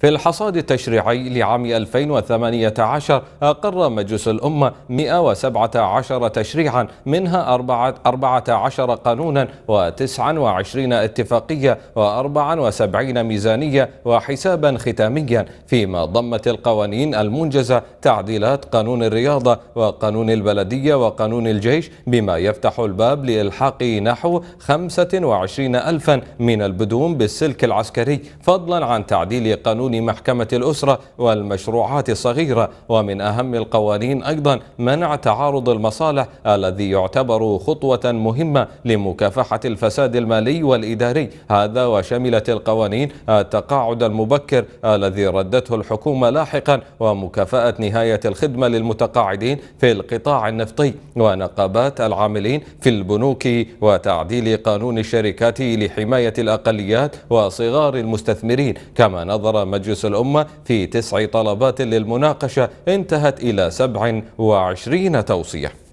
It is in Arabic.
في الحصاد التشريعي لعام 2018 أقر مجلس الأمة 117 تشريعا منها 14 قانونا و29 اتفاقية و74 ميزانية وحسابا ختاميا فيما ضمت القوانين المنجزة تعديلات قانون الرياضة وقانون البلدية وقانون الجيش بما يفتح الباب لإلحاق نحو 25 ألفا من البدوم بالسلك العسكري فضلا عن تعديل قانون قانون محكمة الأسرة والمشروعات الصغيرة ومن أهم القوانين أيضا منع تعارض المصالح الذي يعتبر خطوة مهمة لمكافحة الفساد المالي والإداري هذا وشملت القوانين التقاعد المبكر الذي ردته الحكومة لاحقا ومكافأة نهاية الخدمة للمتقاعدين في القطاع النفطي ونقابات العاملين في البنوك وتعديل قانون الشركات لحماية الأقليات وصغار المستثمرين كما نظر مجلس مجلس الأمة في تسع طلبات للمناقشة انتهت إلى 27 توصية